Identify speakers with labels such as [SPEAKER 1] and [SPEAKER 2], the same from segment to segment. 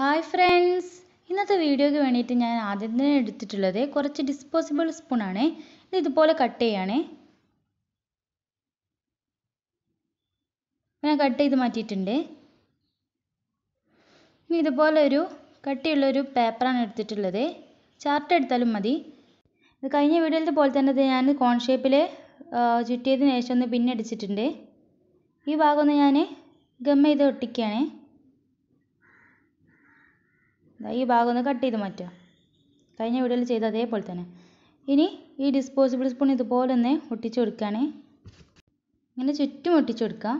[SPEAKER 1] hi friends ഇന്നത്തെ വീഡിയോയ്ക്ക് വേണ്ടിയിട്ട് ഞാൻ ആദ്യം തന്നെ എടുത്തിട്ടുള്ളത് കുറച്ച് ഡിസ്പോസിബിൾ സ്പൂണാണ് ഇത് ഇതുപോലെ കട്ട് ചെയ്യാണേ ഞാൻ കട്ട് ചെയ്ത് മാറ്റിയിട്ടുണ്ട് ഇനി ഇതുപോലെ ഒരു കട്ടിയുള്ളൊരു പേപ്പറാണ് എടുത്തിട്ടുള്ളത് ചാർട്ട് എടുത്താലും മതി ഇത് കഴിഞ്ഞ വീഡിയോയിലത്തെ പോലെ തന്നെ ഞാൻ കോൺ ഷേപ്പിൽ ചുറ്റിയതിന് ശേഷം ഒന്ന് അടിച്ചിട്ടുണ്ട് ഈ ഭാഗം ഒന്ന് ഞാൻ ഗം ചെയ്ത് ഒട്ടിക്കുകയാണേ ദാ ഈ ഭാഗം ഒന്ന് കട്ട് ചെയ്ത് മാറ്റുക കഴിഞ്ഞ വീഡിയോയിൽ ചെയ്ത അതേപോലെ തന്നെ ഇനി ഈ ഡിസ്പോസിബിൾ സ്പൂൺ ഇതുപോലെ തന്നെ ഒട്ടിച്ചു കൊടുക്കുകയാണ് ഇങ്ങനെ ചുറ്റും ഒട്ടിച്ചു കൊടുക്കുക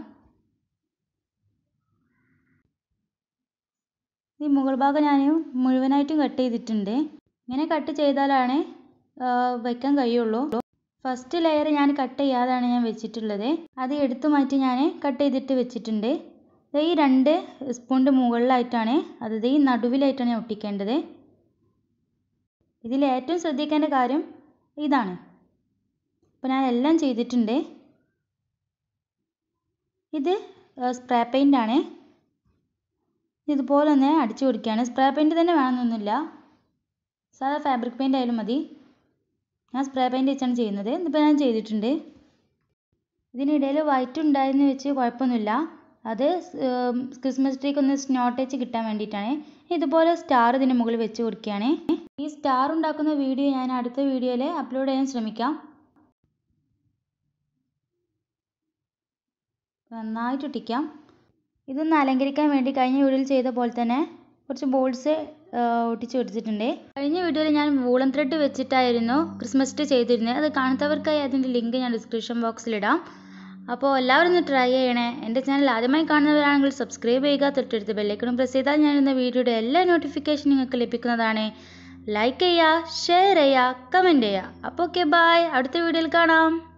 [SPEAKER 1] ഈ മുകൾ ഭാഗം ഞാൻ മുഴുവനായിട്ടും കട്ട് ചെയ്തിട്ടുണ്ട് ഇങ്ങനെ കട്ട് ചെയ്താലാണ് വയ്ക്കാൻ കഴിയുള്ളൂ ഫസ്റ്റ് ലെയർ ഞാൻ കട്ട് ചെയ്യാതാണ് ഞാൻ വെച്ചിട്ടുള്ളത് അത് എടുത്തു മാറ്റി ഞാൻ കട്ട് ചെയ്തിട്ട് വെച്ചിട്ടുണ്ട് ഈ രണ്ട് സ്പൂണിൻ്റെ മുകളിലായിട്ടാണ് അതായത് ഈ നടുവിലായിട്ടാണ് ഞാൻ ഒട്ടിക്കേണ്ടത് ഇതിൽ ഏറ്റവും ശ്രദ്ധിക്കേണ്ട കാര്യം ഇതാണ് അപ്പോൾ ഞാൻ എല്ലാം ചെയ്തിട്ടുണ്ട് ഇത് സ്പ്രേ പെയിൻ്റ് ആണ് ഇതുപോലെ തന്നെ അടിച്ചു കൊടുക്കുകയാണ് സ്പ്രേ പെയിൻ്റ് തന്നെ വേണമെന്നൊന്നുമില്ല സാധാ ഫാബ്രിക് പെയിൻ്റ് ആയാലും മതി ഞാൻ സ്പ്രേ പെയിൻറ് വെച്ചാണ് ചെയ്യുന്നത് ഇതിപ്പോൾ ഞാൻ ചെയ്തിട്ടുണ്ട് ഇതിനിടയിൽ വൈറ്റ് ഉണ്ടായിരുന്നു വെച്ച് കുഴപ്പമൊന്നുമില്ല അത് ക്രിസ്മസ് ട്രീക്ക് ഒന്ന് സ്നോ ടച്ച് കിട്ടാൻ വേണ്ടിയിട്ടാണ് ഇതുപോലെ സ്റ്റാർ ഇതിന് മുകളിൽ വെച്ച് കൊടുക്കുകയാണ് ഈ സ്റ്റാർ ഉണ്ടാക്കുന്ന വീഡിയോ ഞാൻ അടുത്ത വീഡിയോയിൽ അപ്ലോഡ് ചെയ്യാൻ ശ്രമിക്കാം നന്നായിട്ട് ഒട്ടിക്കാം ഇതൊന്ന് അലങ്കരിക്കാൻ വേണ്ടി കഴിഞ്ഞ വീഡിയോയിൽ ചെയ്ത പോലെ തന്നെ കുറച്ച് ബോൾസ് ഒട്ടിച്ച് കൊടുത്തിട്ടുണ്ട് കഴിഞ്ഞ വീഡിയോയിൽ ഞാൻ വൂളൻ ത്രെഡ് വെച്ചിട്ടായിരുന്നു ക്രിസ്മസ് ട്രീ ചെയ്തിരുന്നത് അത് കാണാത്തവർക്കായി അതിൻ്റെ ലിങ്ക് ഞാൻ ഡിസ്ക്രിപ്ഷൻ ബോക്സിലിടാം അപ്പോൾ എല്ലാവരും ഒന്ന് ട്രൈ ചെയ്യണേ എൻ്റെ ചാനൽ ആദ്യമായി കാണുന്നവരാണെങ്കിൽ സബ്സ്ക്രൈബ് ചെയ്യുക തൊട്ടടുത്ത് ബെല്ലൈക്കണം പ്രസ് ചെയ്താൽ ഞാനിടുന്ന വീഡിയോയുടെ എല്ലാ നോട്ടിഫിക്കേഷൻ നിങ്ങൾക്ക് ലഭിക്കുന്നതാണ് ലൈക്ക് ചെയ്യുക ഷെയർ ചെയ്യുക കമൻറ്റ് ചെയ്യുക അപ്പോൾ ഓക്കെ ബായ് അടുത്ത വീഡിയോയിൽ കാണാം